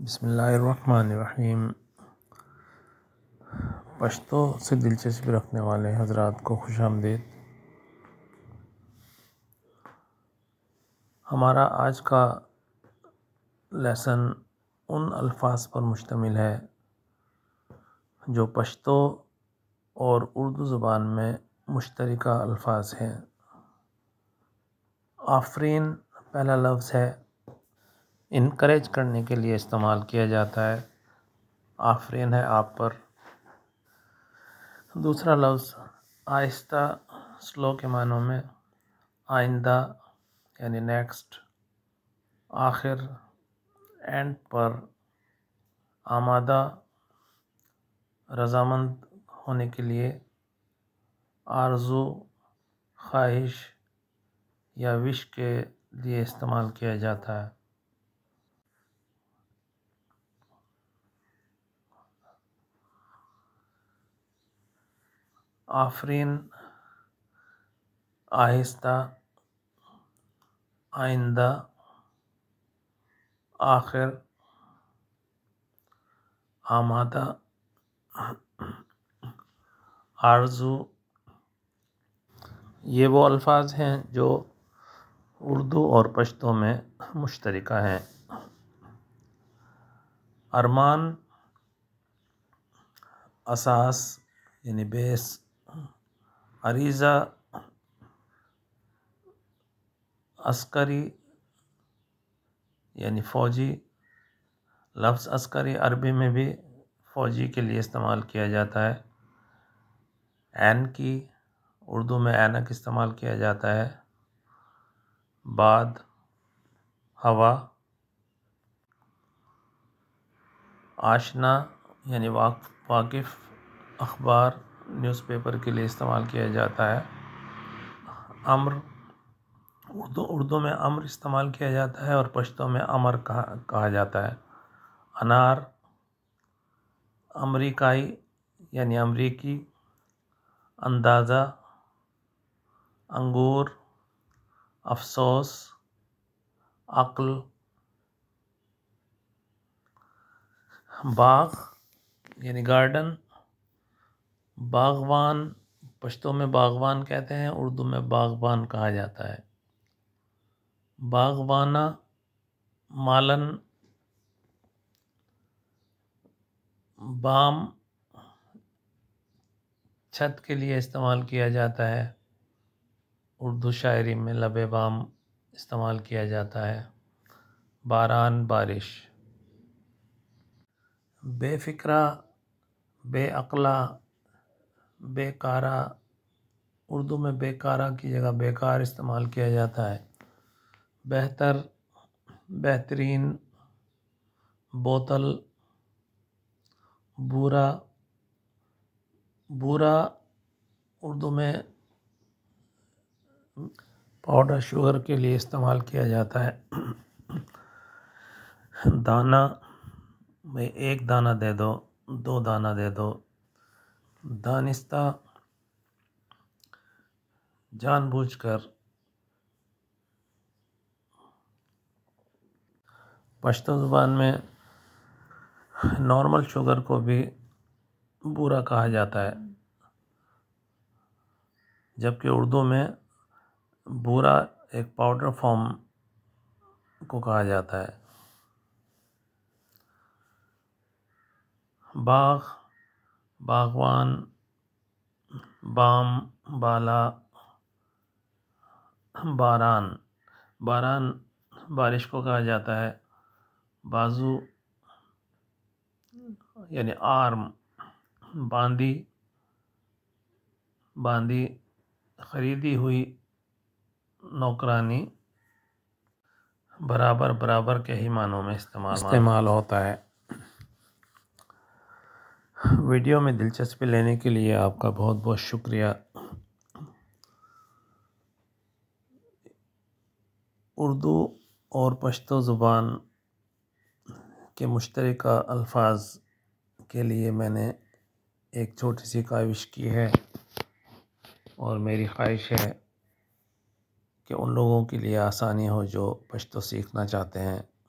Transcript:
बसमीम पश्तों से दिलचस्पी रखने वाले हजरात को खुश आमदीद हमारा आज का लेसन उन अल्फाज पर मुश्तमिल है जो पश्तो और उर्दू ज़बान में मुश्तरक अल्फाज हैं आफरीन पहला लफ्ज़ है इनक्रेज करने के लिए इस्तेमाल किया जाता है आफरीन है आप पर दूसरा लफ्ज़ आहिस्ता स्लो के मानों में आइंदा यानी नेक्स्ट आखिर एंड पर आमादा रजामंद होने के लिए आरजू ख्वाहिश या विश के लिए इस्तेमाल किया जाता है आफ़रीन आहिस्ता आइंदा आख़िर आमादा आरज़ू ये वो अल्फाज हैं जो उर्दू और पश्तो में मुश्तरक हैं अरमान असास यानी बेस अरीज़ा अस्करी यानी फ़ौजी लफ्ज़ अस्करी अरबी में भी फ़ौजी के लिए इस्तेमाल किया जाता है एन की उर्दू में एनक इस्तेमाल किया जाता है बाद हवा आशना यानी वाकिफ़ अखबार न्यूज़पेपर के लिए इस्तेमाल किया जाता है अम्र उर्दू उर्दू में अम्र इस्तेमाल किया जाता है और पश्तो में अमर कहा कहा जाता है अनार अमरीकाई यानी अमरीकी अंदाज़ा अंगूर अफसोस अक्ल बाग यानी गार्डन बागवान पश्तों में बाग़बान कहते हैं उर्दू में बाग़बान कहा जाता है बाग़बाना मालन बाम छत के लिए इस्तेमाल किया जाता है उर्दू शायरी में लबे बाम इस्तेमाल किया जाता है बारान बारिश बेफिक्रा बेअला बेकारा उर्दू में बेकारा की जगह बेकार इस्तेमाल किया जाता है बेहतर बेहतरीन बोतल बुरा बुरा उर्दू में पाउडर शुगर के लिए इस्तेमाल किया जाता है दाना में एक दाना दे दो दो दाना दे दो दानिस्ता जानबूझकर पश्तो ज़ुबान में नॉर्मल शुगर को भी बुरा कहा जाता है जबकि उर्दू में बुरा एक पाउडर फॉर्म को कहा जाता है बाघ बागवान बाम बाला बारान बारान बारिश को कहा जाता है बाजू यानी आर्म बांदी बांदी खरीदी हुई नौकरानी बराबर बराबर के ही मानों में इस्तेमाल इस्तेमाल होता है वीडियो में दिलचस्पी लेने के लिए आपका बहुत बहुत शुक्रिया उर्दू और पश्तो ज़ुबान के मुश्तरक अल्फाज के लिए मैंने एक छोटी सी काविश की है और मेरी ख्वाहिश है कि उन लोगों के लिए आसानी हो जो पश्तो सीखना चाहते हैं